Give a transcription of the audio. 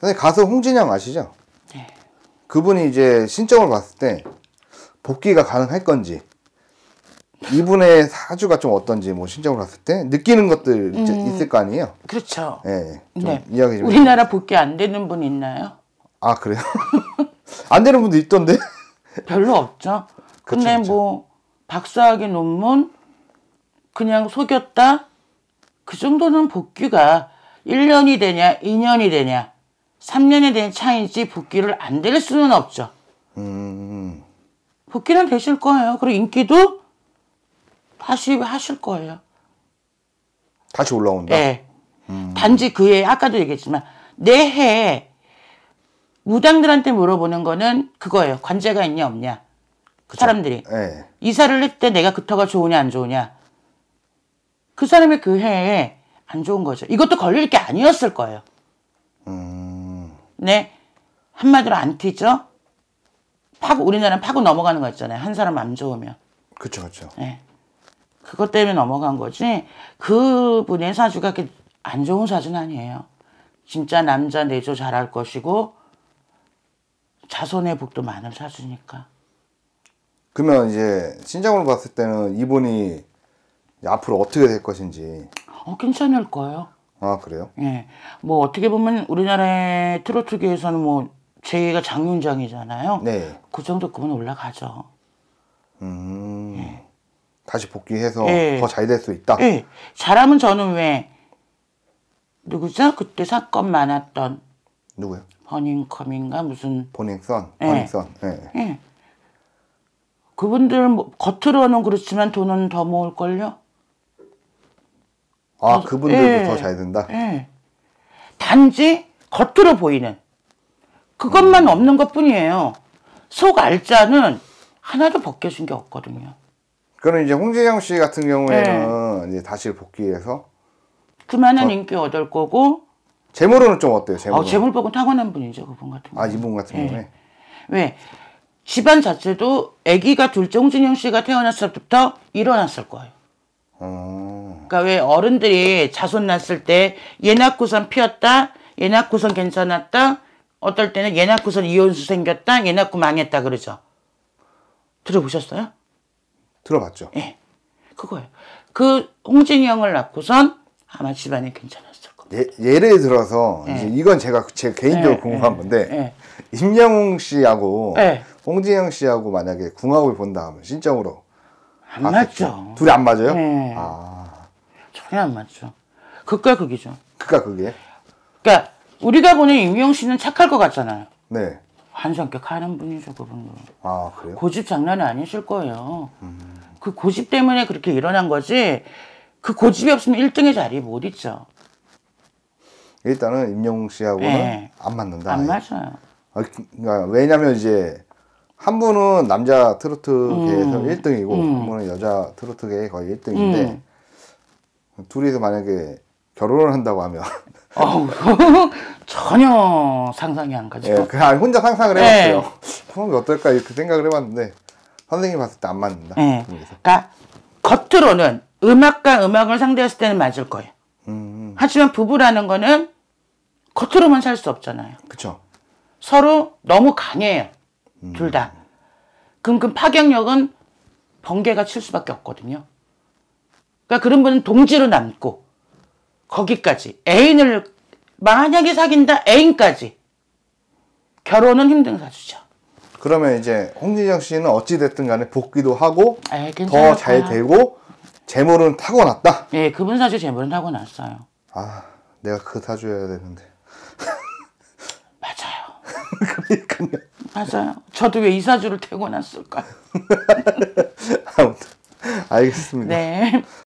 근데 가수 홍진영 아시죠? 네. 그분이 이제 신청을 봤을 때 복귀가 가능할 건지 이분의 사주가 좀 어떤지 뭐 신청을 봤을 때 느끼는 것들 음... 있을 거 아니에요? 그렇죠. 네, 좀 네. 이야기 좀. 우리나라 복귀 안 되는 분 있나요? 아 그래요? 안 되는 분도 있던데. 별로 없죠. 근데 그쵸, 뭐 박사학위 논문 그냥 속였다 그 정도는 복귀가 1년이 되냐 2년이 되냐 3년에 대한 차이지 복귀를 안 될 수는 없죠. 음. 복귀는 되실 거예요. 그리고 인기도 다시 하실 거예요. 다시 올라온다? 네. 음. 단지 그해, 아까도 얘기했지만, 내해 무당들한테 물어보는 거는 그거예요. 관제가 있냐, 없냐. 그 사람들이. 네. 이사를 할때 내가 그 터가 좋으냐, 안 좋으냐. 그 사람의 그 해에 안 좋은 거죠. 이것도 걸릴 게 아니었을 거예요. 음. 네. 한마디로 안 튀죠? 파고, 우리나라는 파고 넘어가는 거 있잖아요. 한 사람 안 좋으면. 그쵸, 그쵸. 네. 그것 때문에 넘어간 거지, 그분의 사주가 이안 좋은 사주 아니에요. 진짜 남자 내조 잘할 것이고, 자손의 복도 많은 사주니까. 그러면 이제, 신장으로 봤을 때는 이분이 앞으로 어떻게 될 것인지. 어, 괜찮을 거예요. 아 그래요? 네. 뭐 어떻게 보면 우리나라의 트로트계에서는 뭐 제이가 장윤장이잖아요. 네. 그 정도급은 올라가죠. 음. 네. 다시 복귀해서 네. 예. 더잘 될 수 있다. 네. 잘하면 저는 왜 누구죠? 그때 사건 많았던 누구요? 버닝컴인가 무슨 버닝썬, 버닝썬. 네. 네. 그분들 뭐 겉으로는 그렇지만 돈은 더 모을 걸요. 아 음, 그분들도 예. 더잘 된다? 예. 단지 겉으로 보이는 그것만 음. 없는 것뿐이에요. 속알자는 하나도 벗겨진게 없거든요. 그럼 이제 홍진영 씨 같은 경우에는 예. 이제 다시 복귀해서 그만한 어. 인기 얻을 거고 재물은좀 어때요? 재물 아, 어, 재물복은 타고난 분이죠 그분 같은 아 이분 같은 예. 경우에 왜 집안 자체도 아기가 둘째 홍진영 씨가 태어났을 때부터 일어났을 거예요. 그러니까 왜 어른들이 자손 낳았을 때 얘 낳고선 피었다, 얘 낳고선 괜찮았다, 어떨 때는 얘 낳고선 이혼수 생겼다, 얘 낳고 망했다 그러죠. 들어보셨어요? 들어봤죠. 예. 그거예요. 그 홍진이 형을 낳고선 아마 집안이 괜찮았을 겁니다. 예, 를 들어서 네. 이건 제가 제 개인적으로 네, 궁금한 예, 건데 임영웅 씨하고 홍진영 씨하고 만약에 궁합을 본다 하신진으로 안 맞죠. 맞죠. 둘이 안 맞아요? 네. 아. 전혀 안 맞죠. 극과 극이죠. 극과 극이에요? 그러니까 우리가 보는 임영 씨는 착할 것 같잖아요. 네. 한성격 하는 분이죠, 그분도. 아, 그래요? 고집 장난 아니실 거예요. 음. 그 고집 때문에 그렇게 일어난 거지, 그 고집이 없으면 1등의 자리에 못 있죠. 일단은 임영웅 씨하고는 네. 안 맞는다. 안 아예. 맞아요. 아, 그러니까 왜냐면 이제 한 분은 남자 트로트계에서 음. 1등이고 음. 한 분은 여자 트로트계에 거의 1등인데 음. 둘이서 만약에 결혼을 한다고 하면 전혀 상상이 안 가죠. 예, 그 혼자 상상을 네. 해봤어요. 그럼 어떨까 이렇게 생각을 해봤는데 선생님 봤을 때 안 맞는다. 네. 그 그러니까 겉으로는 음악과 음악을 상대했을 때는 맞을 거예요. 음. 음. 하지만 부부라는 거는 겉으로만 살 수 없잖아요. 그렇죠. 서로 너무 강해요. 둘 다. 그럼 그 파격력은 번개가 칠 수밖에 없거든요. 그러니까 그런 분은 동지로 남고 거기까지 애인을 만약에 사귄다 애인까지 결혼은 힘든 사주죠. 그러면 이제 홍진영 씨는 어찌 됐든 간에 복귀도 하고 아, 예, 더잘 아. 되고 재물은 타고났다. 예, 그분 사주 재물은 타고났어요. 아, 내가 그 사주여야 되는데. 맞아요. 그러니까요. 맞아요. 저도 왜 이사주를 태고 났을까요? 아무튼 알겠습니다. 네.